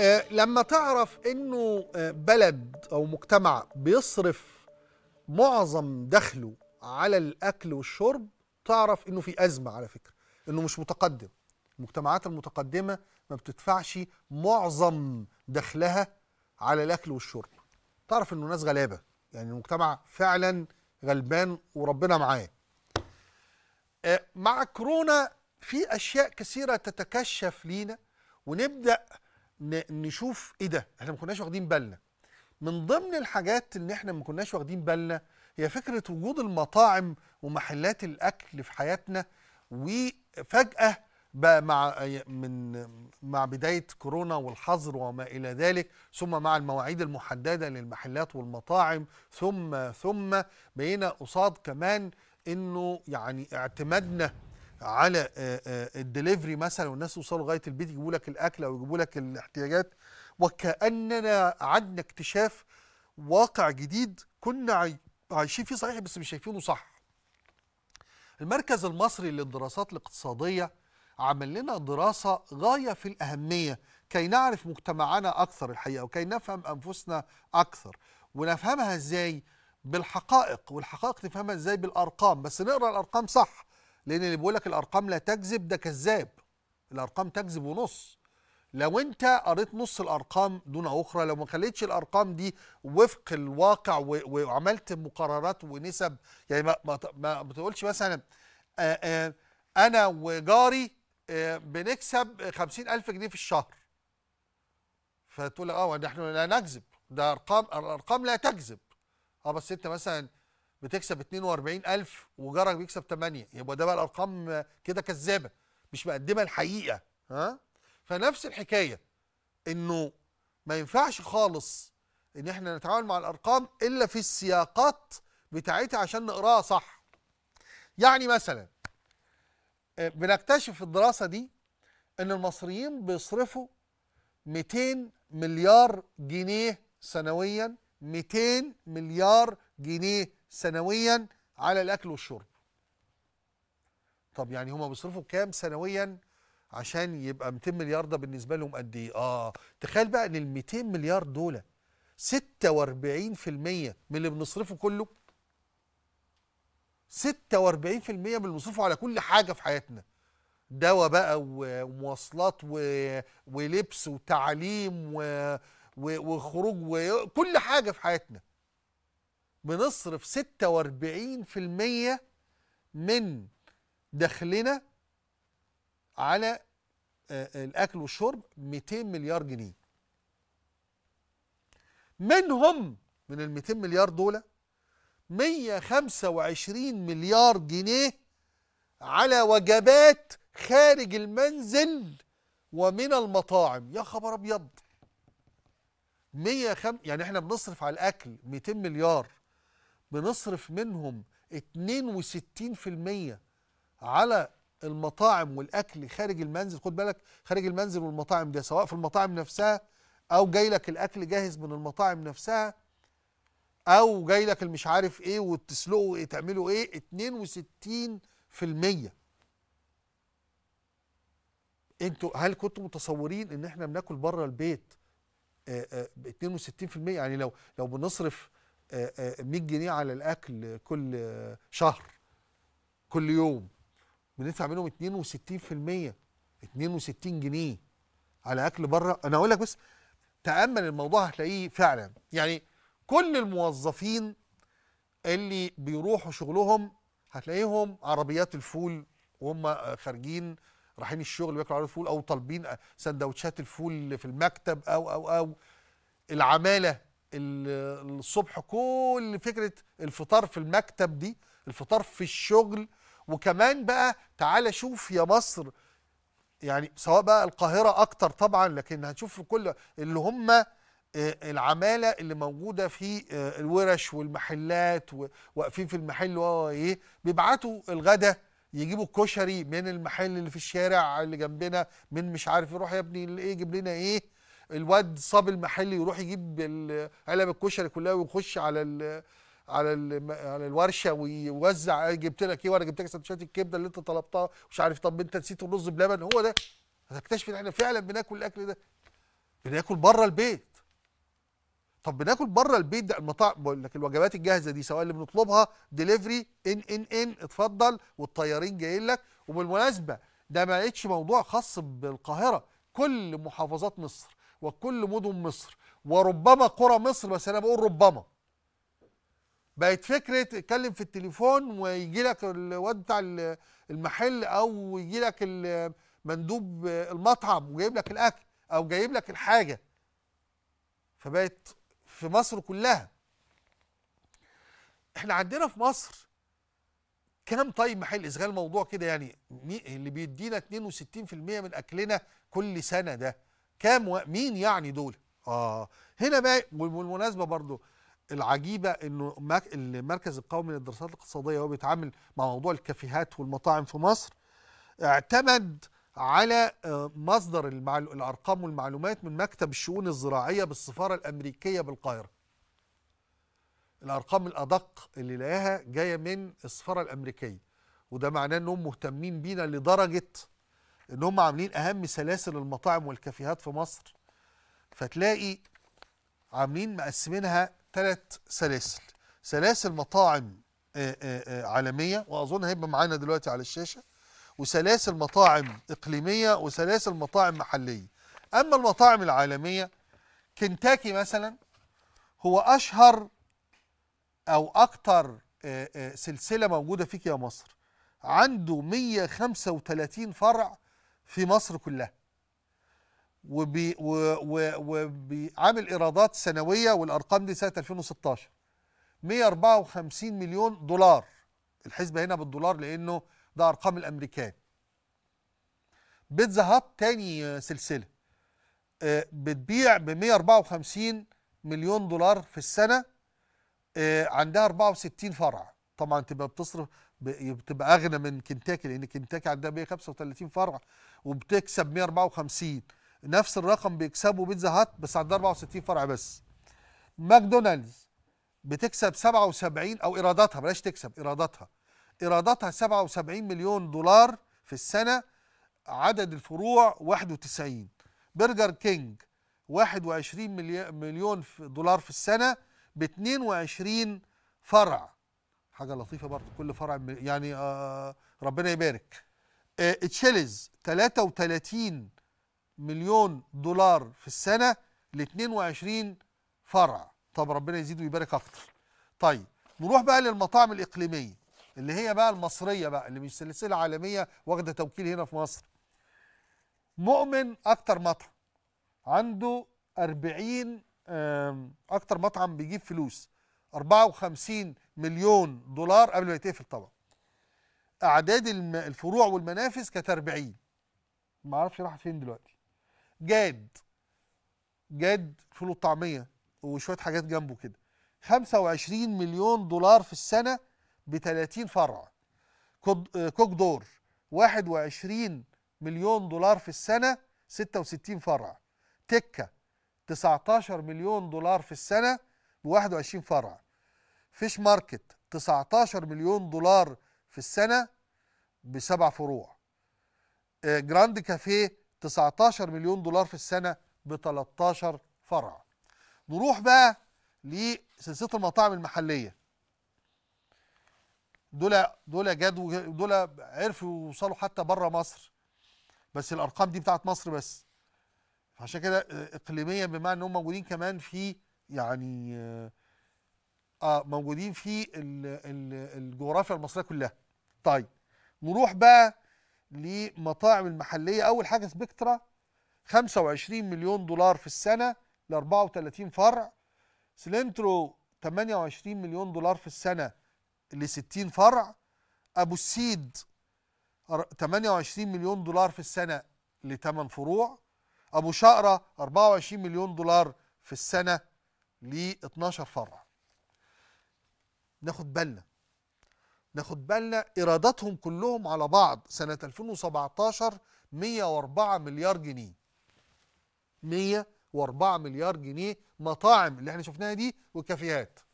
آه، لما تعرف انه آه، بلد او مجتمع بيصرف معظم دخله على الاكل والشرب تعرف انه في ازمه على فكره انه مش متقدم المجتمعات المتقدمه ما بتدفعش معظم دخلها على الاكل والشرب تعرف انه ناس غلابه يعني المجتمع فعلا غلبان وربنا معاه آه، مع كورونا في اشياء كثيره تتكشف لينا ونبدا نشوف ايه ده احنا ما كناش واخدين بالنا من ضمن الحاجات اللي احنا ما كناش واخدين بالنا هي فكره وجود المطاعم ومحلات الاكل في حياتنا وفجاه بقى مع من مع بدايه كورونا والحظر وما الى ذلك ثم مع المواعيد المحدده للمحلات والمطاعم ثم ثم بقينا قصاد كمان انه يعني اعتمادنا على آه، آه، الدليفري مثلا والناس وصلوا لغايه البيت يجيبوا لك الاكل او يجيبوا لك الاحتياجات وكاننا عدنا اكتشاف واقع جديد كنا عايشين فيه صحيح بس مش شايفينه صح. المركز المصري للدراسات الاقتصاديه عمل لنا دراسه غايه في الاهميه كي نعرف مجتمعنا اكثر الحقيقه وكي نفهم انفسنا اكثر ونفهمها ازاي؟ بالحقائق والحقائق نفهمها ازاي بالارقام بس نقرا الارقام صح لان اللي بيقول لك الارقام لا تكذب ده كذاب الارقام تكذب ونص لو انت قريت نص الارقام دون اخرى لو ما خليتش الارقام دي وفق الواقع وعملت مقررات ونسب يعني ما ما, ما بتقولش مثلا انا وجاري بنكسب خمسين ألف جنيه في الشهر فتقول اه احنا لا نكذب ده ارقام الارقام لا تكذب اه بس انت مثلا بتكسب 42000 وجارك بيكسب 8 يبقى ده بقى الارقام كده كذابه مش مقدمه الحقيقه ها فنفس الحكايه انه ما ينفعش خالص ان احنا نتعامل مع الارقام الا في السياقات بتاعتها عشان نقراها صح يعني مثلا آه، بنكتشف في الدراسه دي ان المصريين بيصرفوا 200 مليار جنيه سنويا 200 مليار جنيه سنويا على الاكل والشرب طب يعني هما بيصرفوا كام سنويا عشان يبقى 200 مليار ده بالنسبه لهم قد ايه اه تخيل بقى ان ال 200 مليار دول 46% من اللي بنصرفه كله 46% من اللي بنصرفه على كل حاجه في حياتنا دواء بقى ومواصلات و... ولبس وتعليم و... و... وخروج وكل حاجه في حياتنا بنصرف 46% من دخلنا على آه، آه، الاكل والشرب 200 مليار جنيه منهم من ال 200 مليار دول 125 مليار جنيه على وجبات خارج المنزل ومن المطاعم يا خبر ابيض 105 يعني احنا بنصرف على الاكل 200 مليار بنصرف منهم 62% على المطاعم والاكل خارج المنزل خد بالك خارج المنزل والمطاعم ده سواء في المطاعم نفسها او جاي لك الاكل جاهز من المطاعم نفسها او جاي لك المش عارف ايه وتسلقوا ايه تعملوا ايه 62% انتوا هل كنتوا متصورين ان احنا بناكل بره البيت ب آه، 62% آه، يعني لو لو بنصرف 100 آه، آه، جنيه على الاكل كل شهر كل يوم بندفع منهم 62% 62 جنيه على اكل بره انا اقول لك بس تامل الموضوع هتلاقيه فعلا يعني كل الموظفين اللي بيروحوا شغلهم هتلاقيهم عربيات الفول وهم خارجين رايحين الشغل بياكلوا عربيات الفول او طالبين سندوتشات الفول في المكتب او او او العماله الصبح كل فكره الفطار في المكتب دي الفطار في الشغل وكمان بقى تعالى شوف يا مصر يعني سواء بقى القاهره اكتر طبعا لكن هنشوف في كل اللي هم آه، العماله اللي موجوده في آه، الورش والمحلات واقفين في المحل وايه آه، بيبعتوا الغداء يجيبوا الكشري من المحل اللي في الشارع اللي جنبنا من مش عارف يروح يا ابني ايه جيب لنا ايه الواد صاب المحل يروح يجيب علب الكشري كلها ويخش على ال على ال على الورشه ويوزع آه، جبت لك ايه وانا جبت لك سندوتشات الكبده اللي انت طلبتها مش عارف طب انت نسيت الرز بلبن هو ده هتكتشف ان احنا فعلا بناكل الاكل ده بناكل بره البيت طب بناكل بره البيت ده المطاعم بقول لك الوجبات الجاهزه دي سواء اللي بنطلبها ديليفري ان ان ان اتفضل والطيارين جايين لك وبالمناسبه ده ما بقتش موضوع خاص بالقاهره كل محافظات مصر وكل مدن مصر وربما قرى مصر بس انا بقول ربما بقت فكره تتكلم في التليفون ويجي لك الواد بتاع المحل او يجي لك مندوب المطعم وجايب لك الاكل او جايب لك الحاجه فبقت في مصر كلها احنا عندنا في مصر كام طيب محل اذا الموضوع كده يعني اللي بيدينا 62% من اكلنا كل سنه ده كام و... مين يعني دول اه هنا بقى والمناسبه برضو العجيبه انه المركز القومي للدراسات الاقتصاديه وهو بيتعامل مع موضوع الكافيهات والمطاعم في مصر اعتمد على آه، مصدر المعل... الارقام والمعلومات من مكتب الشؤون الزراعيه بالسفاره الامريكيه بالقاهره الارقام الادق اللي لقاها جايه من السفاره الامريكيه وده معناه انهم مهتمين بينا لدرجه ان هم عاملين اهم سلاسل المطاعم والكافيهات في مصر فتلاقي عاملين مقسمينها ثلاث سلاسل سلاسل مطاعم عالميه واظن هيبقى معانا دلوقتي على الشاشه وسلاسل مطاعم اقليميه وسلاسل مطاعم محليه اما المطاعم العالميه كنتاكي مثلا هو اشهر او اكتر سلسله موجوده فيك يا مصر عنده 135 فرع في مصر كلها وبي وعامل ايرادات سنويه والارقام دي سنه 2016 154 مليون دولار الحسبه هنا بالدولار لانه ده ارقام الامريكان بيتزا هات تاني سلسله آه، بتبيع ب 154 مليون دولار في السنه آه، عندها 64 فرع طبعا تبقى بتصرف بتبقى اغنى من كنتاكي لان كنتاكي عندها 135 فرع وبتكسب 154 نفس الرقم بيكسبه بيتزا هات بس عندها 64 فرع بس ماكدونالدز بتكسب 77 او ايراداتها بلاش تكسب ايراداتها ايراداتها 77 مليون دولار في السنه عدد الفروع 91 برجر كينج 21 مليون دولار في السنه ب 22 فرع حاجه لطيفه برضه كل فرع يعني آه ربنا يبارك آه تشيلز 33 مليون دولار في السنه ل 22 فرع طب ربنا يزيد ويبارك اكتر طيب نروح بقى للمطاعم الاقليميه اللي هي بقى المصريه بقى اللي مش سلسله عالميه واخده توكيل هنا في مصر مؤمن اكتر مطعم عنده 40 اكتر مطعم بيجيب فلوس 54 مليون دولار قبل ما يتقفل طبعا اعداد الفروع والمنافس كانت 40 ما اعرفش راحت فين دلوقتي جاد جاد فول الطعميه وشويه حاجات جنبه كده 25 مليون دولار في السنه ب 30 فرع كوك دور 21 مليون دولار في السنه 66 فرع تكه 19 مليون دولار في السنه ب 21 فرع فيش ماركت 19 مليون دولار في السنة بسبع فروع آه، جراند كافيه 19 مليون دولار في السنة ب 13 فرع نروح بقى لسلسلة المطاعم المحلية دول دول جدوا دول عرفوا يوصلوا حتى بره مصر بس الارقام دي بتاعت مصر بس عشان كده آه، اقليميا بمعنى ان هم موجودين كمان في يعني آه، اه موجودين في الجغرافيا المصريه كلها طيب نروح بقى لمطاعم المحليه اول حاجه سبكترا 25 مليون دولار في السنه ل 34 فرع سلنترو 28 مليون دولار في السنه ل 60 فرع ابو السيد 28 مليون دولار في السنه ل 8 فروع ابو شقره 24 مليون دولار في السنه ل 12 فرع ناخد بالنا ناخد بالنا ايراداتهم كلهم على بعض سنه 2017 104 مليار جنيه 104 مليار جنيه مطاعم اللي احنا شفناها دي وكافيهات